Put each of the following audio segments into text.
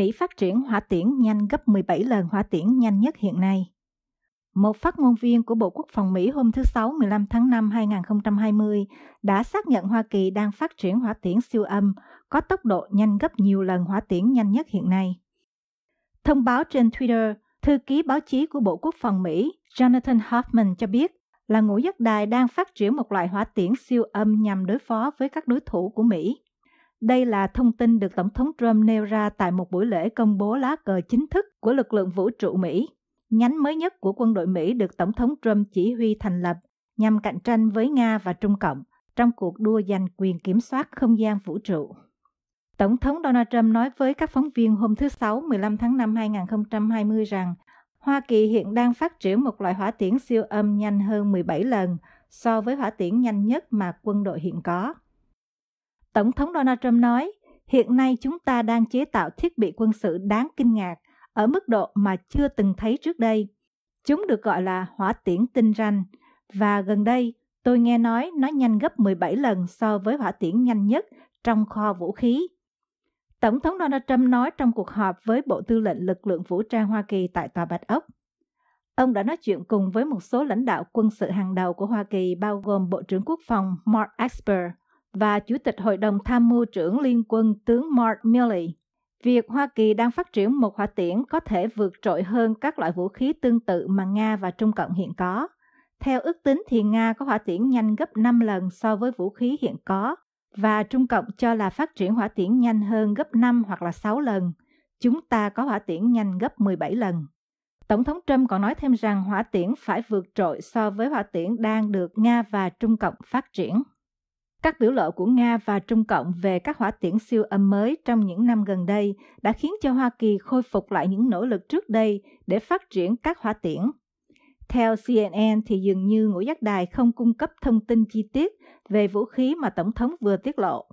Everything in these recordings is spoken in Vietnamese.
Mỹ phát triển hỏa tiễn nhanh gấp 17 lần hỏa tiễn nhanh nhất hiện nay. Một phát ngôn viên của Bộ Quốc phòng Mỹ hôm thứ Sáu 15 tháng 5 2020 đã xác nhận Hoa Kỳ đang phát triển hỏa tiễn siêu âm có tốc độ nhanh gấp nhiều lần hỏa tiễn nhanh nhất hiện nay. Thông báo trên Twitter, thư ký báo chí của Bộ Quốc phòng Mỹ Jonathan Hoffman cho biết là ngũ giác đài đang phát triển một loại hỏa tiễn siêu âm nhằm đối phó với các đối thủ của Mỹ. Đây là thông tin được Tổng thống Trump nêu ra tại một buổi lễ công bố lá cờ chính thức của lực lượng vũ trụ Mỹ. Nhánh mới nhất của quân đội Mỹ được Tổng thống Trump chỉ huy thành lập nhằm cạnh tranh với Nga và Trung Cộng trong cuộc đua giành quyền kiểm soát không gian vũ trụ. Tổng thống Donald Trump nói với các phóng viên hôm thứ Sáu 15 tháng 5 2020 rằng Hoa Kỳ hiện đang phát triển một loại hỏa tiễn siêu âm nhanh hơn 17 lần so với hỏa tiễn nhanh nhất mà quân đội hiện có. Tổng thống Donald Trump nói, hiện nay chúng ta đang chế tạo thiết bị quân sự đáng kinh ngạc ở mức độ mà chưa từng thấy trước đây. Chúng được gọi là hỏa tiễn tinh ranh và gần đây tôi nghe nói nó nhanh gấp 17 lần so với hỏa tiễn nhanh nhất trong kho vũ khí. Tổng thống Donald Trump nói trong cuộc họp với Bộ Tư lệnh Lực lượng Vũ trang Hoa Kỳ tại Tòa Bạch Ốc. Ông đã nói chuyện cùng với một số lãnh đạo quân sự hàng đầu của Hoa Kỳ bao gồm Bộ trưởng Quốc phòng Mark Esper, và Chủ tịch Hội đồng Tham mưu trưởng Liên quân tướng Mark Milley. Việc Hoa Kỳ đang phát triển một hỏa tiễn có thể vượt trội hơn các loại vũ khí tương tự mà Nga và Trung Cộng hiện có. Theo ước tính thì Nga có hỏa tiễn nhanh gấp 5 lần so với vũ khí hiện có và Trung Cộng cho là phát triển hỏa tiễn nhanh hơn gấp 5 hoặc là 6 lần. Chúng ta có hỏa tiễn nhanh gấp 17 lần. Tổng thống Trump còn nói thêm rằng hỏa tiễn phải vượt trội so với hỏa tiễn đang được Nga và Trung Cộng phát triển. Các biểu lộ của Nga và Trung Cộng về các hỏa tiễn siêu âm mới trong những năm gần đây đã khiến cho Hoa Kỳ khôi phục lại những nỗ lực trước đây để phát triển các hỏa tiễn. Theo CNN thì dường như ngũ giác đài không cung cấp thông tin chi tiết về vũ khí mà Tổng thống vừa tiết lộ.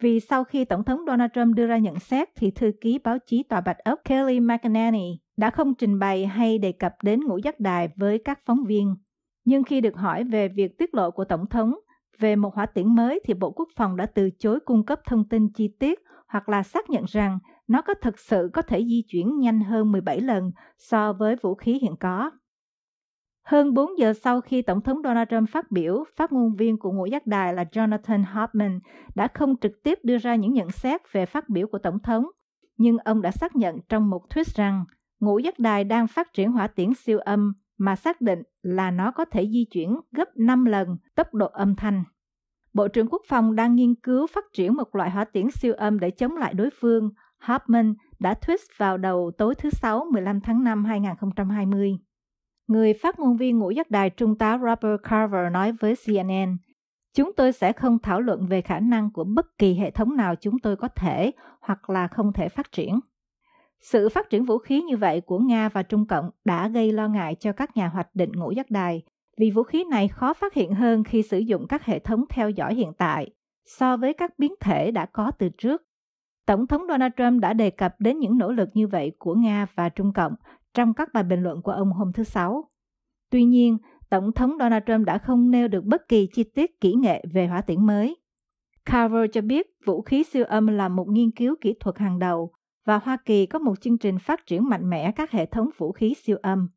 Vì sau khi Tổng thống Donald Trump đưa ra nhận xét thì thư ký báo chí Tòa Bạch Ốc Kelly McEnany đã không trình bày hay đề cập đến ngũ giác đài với các phóng viên. Nhưng khi được hỏi về việc tiết lộ của Tổng thống, về một hỏa tiễn mới thì Bộ Quốc phòng đã từ chối cung cấp thông tin chi tiết hoặc là xác nhận rằng nó có thực sự có thể di chuyển nhanh hơn 17 lần so với vũ khí hiện có. Hơn 4 giờ sau khi Tổng thống Donald Trump phát biểu, phát ngôn viên của ngũ giác đài là Jonathan Hoffman đã không trực tiếp đưa ra những nhận xét về phát biểu của Tổng thống, nhưng ông đã xác nhận trong một tweet rằng ngũ giác đài đang phát triển hỏa tiễn siêu âm mà xác định là nó có thể di chuyển gấp 5 lần tốc độ âm thanh. Bộ trưởng Quốc phòng đang nghiên cứu phát triển một loại hỏa tiễn siêu âm để chống lại đối phương, Hartman đã thuyết vào đầu tối thứ Sáu 15 tháng 5 2020. Người phát ngôn viên ngũ giác đài trung tá Robert Carver nói với CNN, Chúng tôi sẽ không thảo luận về khả năng của bất kỳ hệ thống nào chúng tôi có thể hoặc là không thể phát triển. Sự phát triển vũ khí như vậy của Nga và Trung Cộng đã gây lo ngại cho các nhà hoạch định ngũ giác đài, vì vũ khí này khó phát hiện hơn khi sử dụng các hệ thống theo dõi hiện tại so với các biến thể đã có từ trước. Tổng thống Donald Trump đã đề cập đến những nỗ lực như vậy của Nga và Trung Cộng trong các bài bình luận của ông hôm thứ Sáu. Tuy nhiên, Tổng thống Donald Trump đã không nêu được bất kỳ chi tiết kỹ nghệ về hỏa tiễn mới. Carver cho biết vũ khí siêu âm là một nghiên cứu kỹ thuật hàng đầu và Hoa Kỳ có một chương trình phát triển mạnh mẽ các hệ thống vũ khí siêu âm.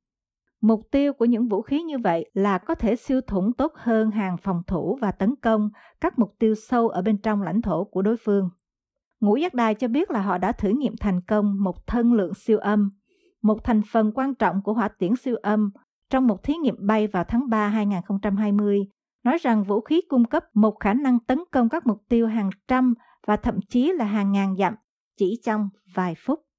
Mục tiêu của những vũ khí như vậy là có thể siêu thủng tốt hơn hàng phòng thủ và tấn công các mục tiêu sâu ở bên trong lãnh thổ của đối phương. Ngũ Giác Đài cho biết là họ đã thử nghiệm thành công một thân lượng siêu âm, một thành phần quan trọng của hỏa tiễn siêu âm trong một thí nghiệm bay vào tháng 3 2020, nói rằng vũ khí cung cấp một khả năng tấn công các mục tiêu hàng trăm và thậm chí là hàng ngàn dặm chỉ trong vài phút.